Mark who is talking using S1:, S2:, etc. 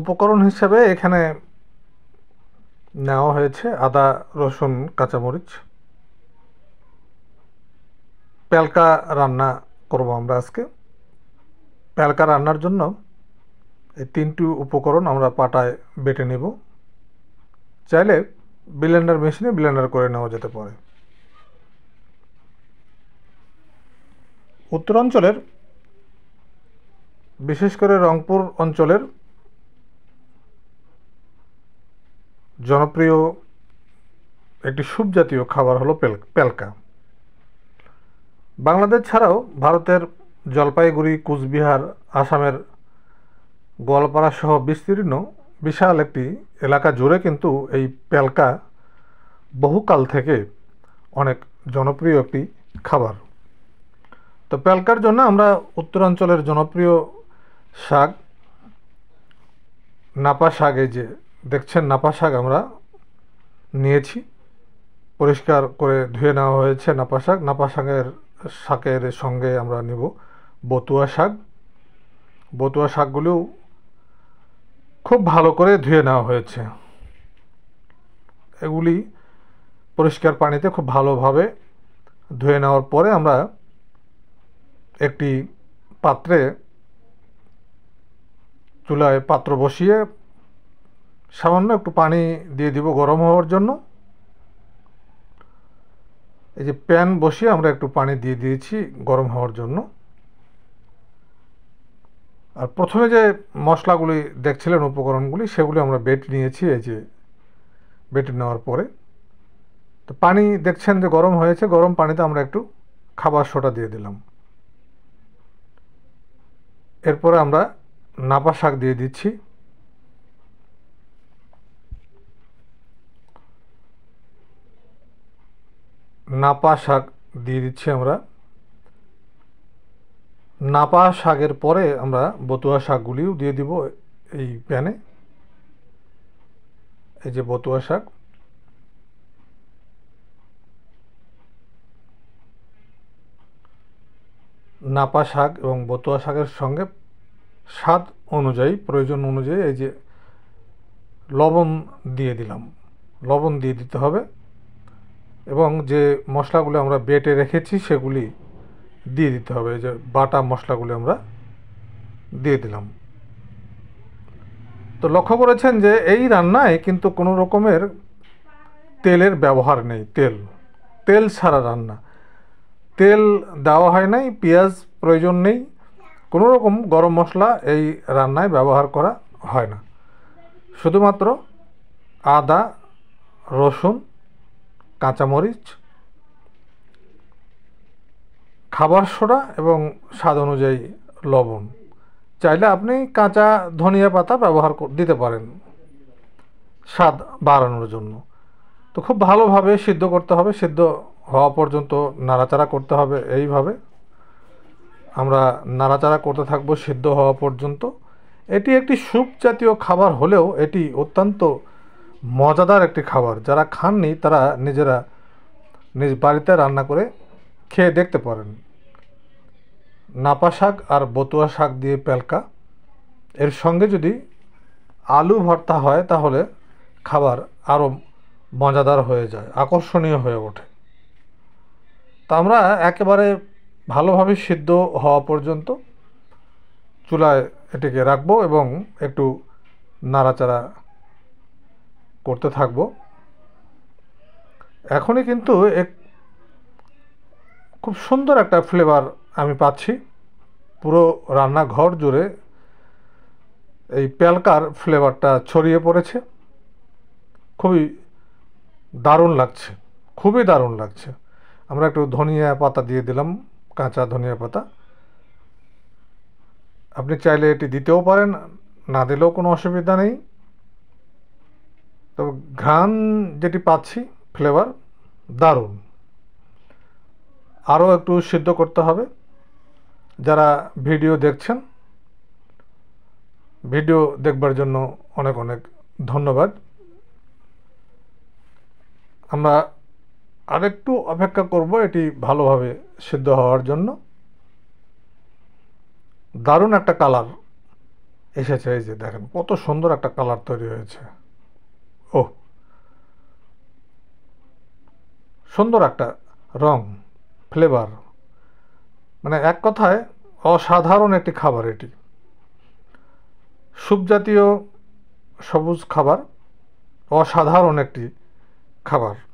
S1: উপকরণ হিসেবে এখানে নেওয়া হয়েছে আদা রসুন কাঁচামরিচ প্যালকা রান্না করব আমরা আজকে প্যালকা রান্নার জন্য এই তিনটি উপকরণ আমরা পাটায় বেটে নেব চাইলে ব্লেন্ডার মেশিনে ব্লেন্ডার করে নেওয়া যেতে পারে উত্তরাঞ্চলের বিশেষ করে রংপুর অঞ্চলের জনপ্রিয় একটি স্যুপ জাতীয় খাবার হলো পেলকা বাংলাদেশ ছাড়াও ভারতের জলপাইগুড়ি কুচবিহার আসামের গোয়ালপাড়া সহ বিস্তীর্ণ বিশাল একটি এলাকা জুড়ে কিন্তু এই পেলকা বহুকাল থেকে অনেক জনপ্রিয় একটি খাবার তো পেলকার জন্য আমরা উত্তরাঞ্চলের জনপ্রিয় শাক নাপা শাক এই যে দেখছেন নাপা শাক আমরা নিয়েছি পরিষ্কার করে ধুয়ে নেওয়া হয়েছে নাপা শাক নাপা শাকের শাকের সঙ্গে আমরা নিব বতুয়া শাক বতুয়া শাকগুলোও খুব ভালো করে ধুয়ে নেওয়া হয়েছে এগুলি পরিষ্কার পানিতে খুব ভালোভাবে ধুয়ে নেওয়ার পরে আমরা একটি পাত্রে চুলায় পাত্র বসিয়ে সামান্য একটু পানি দিয়ে দিব গরম হওয়ার জন্য এই যে প্যান বসিয়ে আমরা একটু পানি দিয়ে দিয়েছি গরম হওয়ার জন্য আর প্রথমে যে মশলাগুলি দেখছিলেন উপকরণগুলি সেগুলি আমরা বেটে নিয়েছি এই যে বেটে নেওয়ার পরে তো পানি দেখছেন যে গরম হয়েছে গরম পানিতে আমরা একটু খাবার সোটা দিয়ে দিলাম এরপরে আমরা নাপা শাক দিয়ে দিচ্ছি নাপা শাক দিয়ে দিচ্ছি আমরা নাপা শাকের পরে আমরা বতুয়া শাকগুলিও দিয়ে দিব এই প্যানে এই যে বতুয়া শাক নাপা শাক এবং বতুয়া শাকের সঙ্গে স্বাদ অনুযায়ী প্রয়োজন অনুযায়ী এই যে লবণ দিয়ে দিলাম লবণ দিয়ে দিতে হবে এবং যে মশলাগুলো আমরা বেটে রেখেছি সেগুলি দিয়ে দিতে হবে যে বাটা মশলাগুলি আমরা দিয়ে দিলাম তো লক্ষ্য করেছেন যে এই রান্নায় কিন্তু কোনো রকমের তেলের ব্যবহার নেই তেল তেল ছাড়া রান্না তেল দেওয়া হয় নাই পেঁয়াজ প্রয়োজন নেই কোনো রকম গরম মশলা এই রান্নায় ব্যবহার করা হয় না শুধুমাত্র আদা রসুন কাঁচামরিচ খাবার সোডা এবং স্বাদ অনুযায়ী লবণ চাইলে আপনি কাঁচা ধনিয়া পাতা ব্যবহার দিতে পারেন স্বাদ বাড়ানোর জন্য তো খুব ভালোভাবে সিদ্ধ করতে হবে সিদ্ধ হওয়া পর্যন্ত নাড়াচাড়া করতে হবে এইভাবে আমরা নাড়াচাড়া করতে থাকবো সিদ্ধ হওয়া পর্যন্ত এটি একটি স্যুপ জাতীয় খাবার হলেও এটি অত্যন্ত মজাদার একটি খাবার যারা খাননি তারা নিজেরা নিজ বাড়িতে রান্না করে খেয়ে দেখতে পারেন নাপা শাক আর বতুয়া শাক দিয়ে পেলকা এর সঙ্গে যদি আলু ভর্তা হয় তাহলে খাবার আরও মজাদার হয়ে যায় আকর্ষণীয় হয়ে ওঠে তা আমরা একেবারে ভালোভাবে সিদ্ধ হওয়া পর্যন্ত চুলায় এটিকে রাখবো এবং একটু নাড়াচাড়া করতে থাকব এখনই কিন্তু এক খুব সুন্দর একটা ফ্লেভার আমি পাচ্ছি পুরো রান্নাঘর জুড়ে এই প্যালকার ফ্লেভারটা ছড়িয়ে পড়েছে খুবই দারুণ লাগছে খুবই দারুণ লাগছে আমরা একটু ধনিয়া পাতা দিয়ে দিলাম কাঁচা ধনিয়া পাতা আপনি চাইলে এটি দিতেও পারেন না দিলেও কোনো অসুবিধা নেই তো ঘ্রাণ যেটি পাচ্ছি ফ্লেভার দারুণ আরও একটু সিদ্ধ করতে হবে যারা ভিডিও দেখছেন ভিডিও দেখবার জন্য অনেক অনেক ধন্যবাদ আমরা আরেকটু অপেক্ষা করব এটি ভালোভাবে সিদ্ধ হওয়ার জন্য দারুণ একটা কালার এসেছে এই যে দেখেন কত সুন্দর একটা কালার তৈরি হয়েছে সুন্দর একটা রং ফ্লেভার মানে এক কথায় অসাধারণ একটি খাবার এটি স্যুপ জাতীয় সবুজ খাবার অসাধারণ একটি খাবার